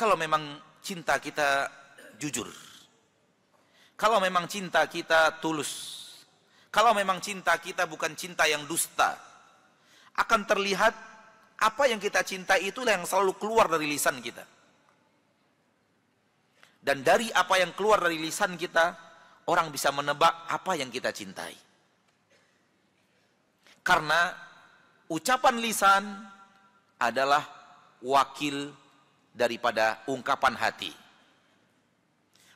kalau memang cinta kita jujur. Kalau memang cinta kita tulus. Kalau memang cinta kita bukan cinta yang dusta. Akan terlihat apa yang kita cinta itulah yang selalu keluar dari lisan kita. Dan dari apa yang keluar dari lisan kita, orang bisa menebak apa yang kita cintai. Karena ucapan lisan adalah wakil daripada ungkapan hati.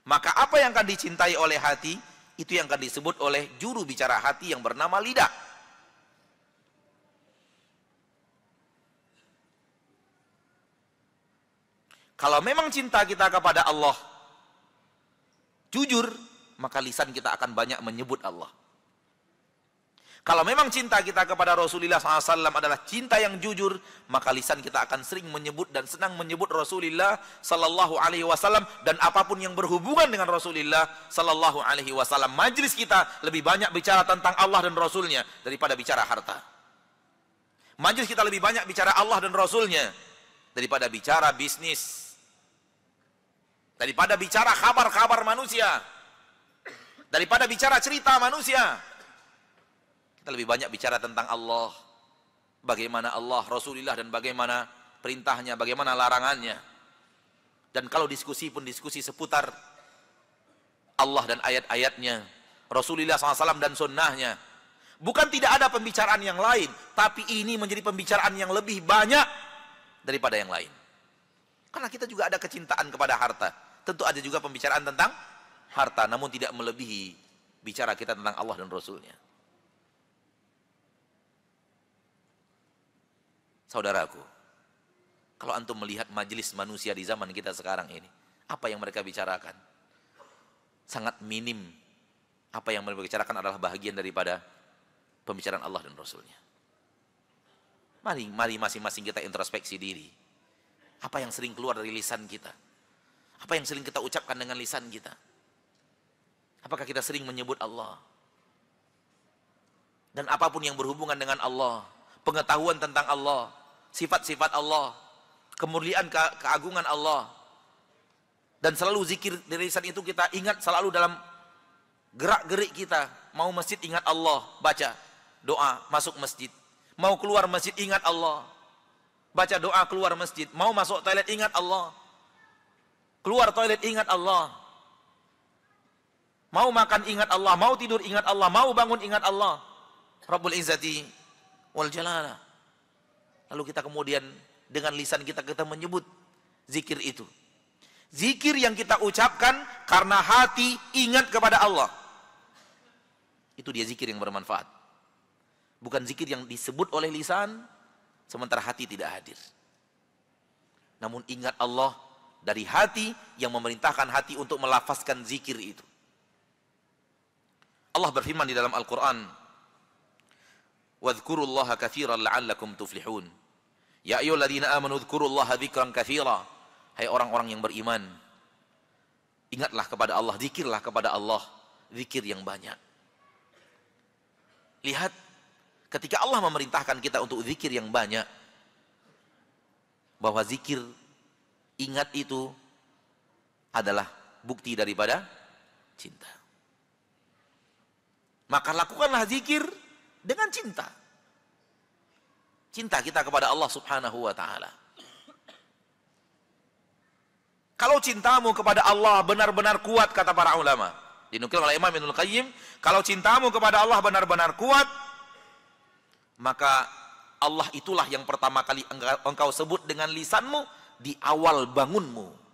Maka apa yang akan dicintai oleh hati, itu yang akan disebut oleh juru bicara hati yang bernama lidah. Kalau memang cinta kita kepada Allah, jujur, maka lisan kita akan banyak menyebut Allah. Kalau memang cinta kita kepada Rasulullah SAW adalah cinta yang jujur, maka lisan kita akan sering menyebut dan senang menyebut Rasulullah Sallallahu Alaihi Wasallam dan apapun yang berhubungan dengan Rasulullah Sallallahu Alaihi Wasallam. Majlis kita lebih banyak bicara tentang Allah dan Rasulnya daripada bicara harta. Majlis kita lebih banyak bicara Allah dan Rasulnya daripada bicara bisnis, daripada bicara kabar-kabar manusia, daripada bicara cerita manusia. Kita lebih banyak bicara tentang Allah. Bagaimana Allah, Rasulullah dan bagaimana perintahnya, bagaimana larangannya. Dan kalau diskusi pun diskusi seputar Allah dan ayat-ayatnya, Rasulullah SAW dan sunnahnya. Bukan tidak ada pembicaraan yang lain, tapi ini menjadi pembicaraan yang lebih banyak daripada yang lain. Karena kita juga ada kecintaan kepada harta. Tentu ada juga pembicaraan tentang harta, namun tidak melebihi bicara kita tentang Allah dan Rasulnya. Saudaraku, kalau antum melihat majelis manusia di zaman kita sekarang ini, apa yang mereka bicarakan? Sangat minim. Apa yang mereka bicarakan adalah bagian daripada pembicaraan Allah dan Rasulnya. Mari, mari masing-masing kita introspeksi diri. Apa yang sering keluar dari lisan kita? Apa yang sering kita ucapkan dengan lisan kita? Apakah kita sering menyebut Allah? Dan apapun yang berhubungan dengan Allah, pengetahuan tentang Allah, sifat-sifat Allah, kemuliaan ke keagungan Allah. Dan selalu zikir dari lisan itu kita ingat selalu dalam gerak-gerik kita. Mau masjid ingat Allah, baca doa masuk masjid. Mau keluar masjid ingat Allah. Baca doa keluar masjid. Mau masuk toilet ingat Allah. Keluar toilet ingat Allah. Mau makan ingat Allah, mau tidur ingat Allah, mau bangun ingat Allah. Rabbul Izzati wal jalala. Lalu kita kemudian dengan lisan kita kita menyebut zikir itu. Zikir yang kita ucapkan karena hati ingat kepada Allah. Itu dia zikir yang bermanfaat. Bukan zikir yang disebut oleh lisan sementara hati tidak hadir. Namun ingat Allah dari hati yang memerintahkan hati untuk melafazkan zikir itu. Allah berfirman di dalam Al-Quran, wadhkurullaha katsiran la'allakum tuflihun. Ya ayyuhalladzina amanu dzkurullaha dzikran katsira. Hai orang-orang yang beriman, ingatlah kepada Allah, zikirlah kepada Allah, zikir yang banyak. Lihat ketika Allah memerintahkan kita untuk zikir yang banyak bahwa zikir ingat itu adalah bukti daripada cinta. Maka lakukanlah zikir dengan cinta. Cinta kita kepada Allah Subhanahu wa taala. Kalau cintamu kepada Allah benar-benar kuat kata para ulama, dinukil oleh Imam Ibnu Qayyim, kalau cintamu kepada Allah benar-benar kuat, maka Allah itulah yang pertama kali engkau sebut dengan lisanmu di awal bangunmu.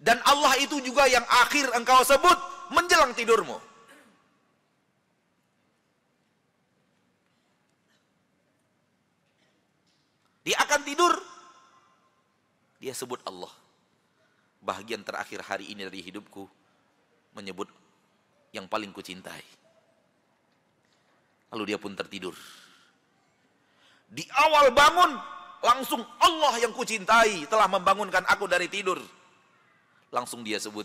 Dan Allah itu juga yang akhir engkau sebut menjelang tidurmu. Dia akan tidur. Dia sebut Allah. Bahagian terakhir hari ini dari hidupku menyebut yang paling kucintai. Lalu dia pun tertidur. Di awal bangun langsung Allah yang kucintai telah membangunkan aku dari tidur langsung dia sebut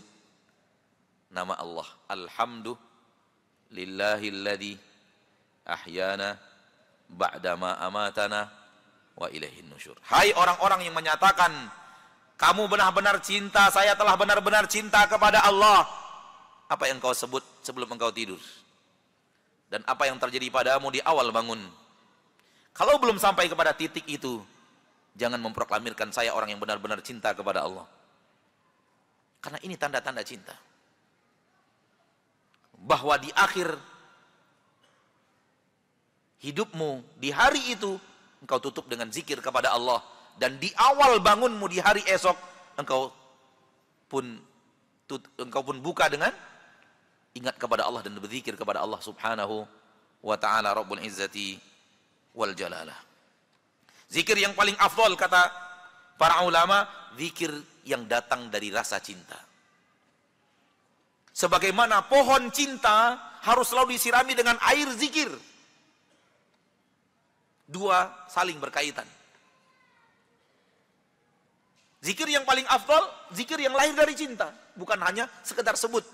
nama Allah. Alhamdulillahilladzi ahyana ba'dama amatana wa ilaihin nusyur. Hai orang-orang yang menyatakan kamu benar-benar cinta, saya telah benar-benar cinta kepada Allah. Apa yang kau sebut sebelum engkau tidur? Dan apa yang terjadi padamu di awal bangun? Kalau belum sampai kepada titik itu, jangan memproklamirkan saya orang yang benar-benar cinta kepada Allah. Karena ini tanda-tanda cinta. Bahwa di akhir hidupmu di hari itu engkau tutup dengan zikir kepada Allah dan di awal bangunmu di hari esok engkau pun tut, engkau pun buka dengan ingat kepada Allah dan berzikir kepada Allah Subhanahu wa taala Rabbul Izzati wal Jalalah. Zikir yang paling afdol kata Para ulama, zikir yang datang dari rasa cinta. Sebagaimana pohon cinta harus selalu disirami dengan air zikir. Dua saling berkaitan. Zikir yang paling afdol, zikir yang lahir dari cinta. Bukan hanya sekedar sebut.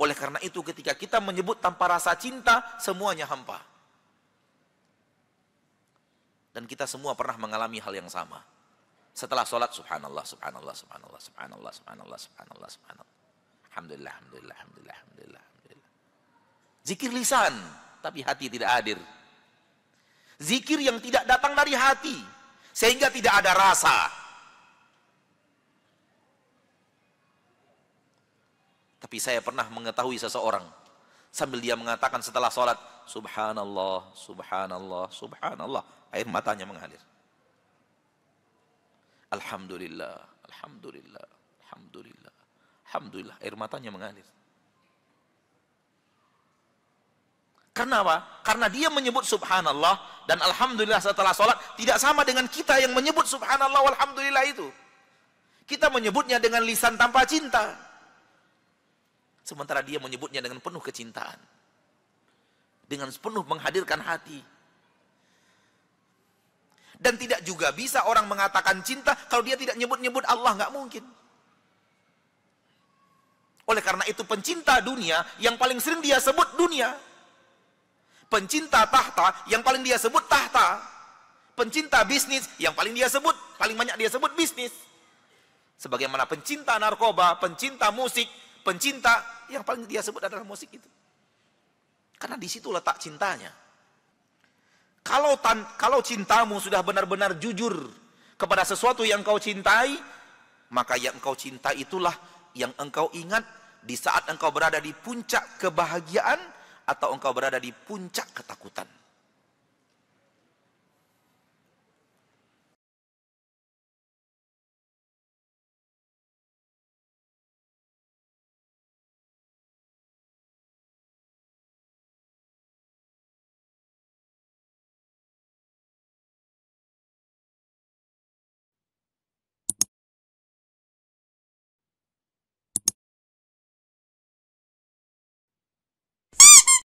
Oleh karena itu ketika kita menyebut tanpa rasa cinta, semuanya hampa. Dan kita semua pernah mengalami hal yang sama. Setelah sholat, subhanallah, subhanallah, subhanallah, subhanallah, subhanallah, subhanallah, subhanallah. Alhamdulillah, alhamdulillah, alhamdulillah, alhamdulillah, alhamdulillah. Zikir lisan, tapi hati tidak hadir. Zikir yang tidak datang dari hati, sehingga tidak ada rasa. Tapi saya pernah mengetahui seseorang, sambil dia mengatakan setelah sholat, subhanallah, subhanallah, subhanallah, air matanya mengalir. Alhamdulillah, Alhamdulillah, Alhamdulillah, Alhamdulillah. Air matanya mengalir. Karena apa? Karena dia menyebut subhanallah dan alhamdulillah setelah sholat tidak sama dengan kita yang menyebut subhanallah Alhamdulillah itu. Kita menyebutnya dengan lisan tanpa cinta. Sementara dia menyebutnya dengan penuh kecintaan. Dengan penuh menghadirkan hati. Dan tidak juga bisa orang mengatakan cinta kalau dia tidak nyebut-nyebut Allah, nggak mungkin. Oleh karena itu pencinta dunia yang paling sering dia sebut dunia. Pencinta tahta yang paling dia sebut tahta. Pencinta bisnis yang paling dia sebut, paling banyak dia sebut bisnis. Sebagaimana pencinta narkoba, pencinta musik, pencinta yang paling dia sebut adalah musik itu. Karena di situ letak cintanya. Kalau tan kalau cintamu sudah benar-benar jujur kepada sesuatu yang kau cintai, maka yang engkau cintai itulah yang engkau ingat di saat engkau berada di puncak kebahagiaan atau engkau berada di puncak ketakutan.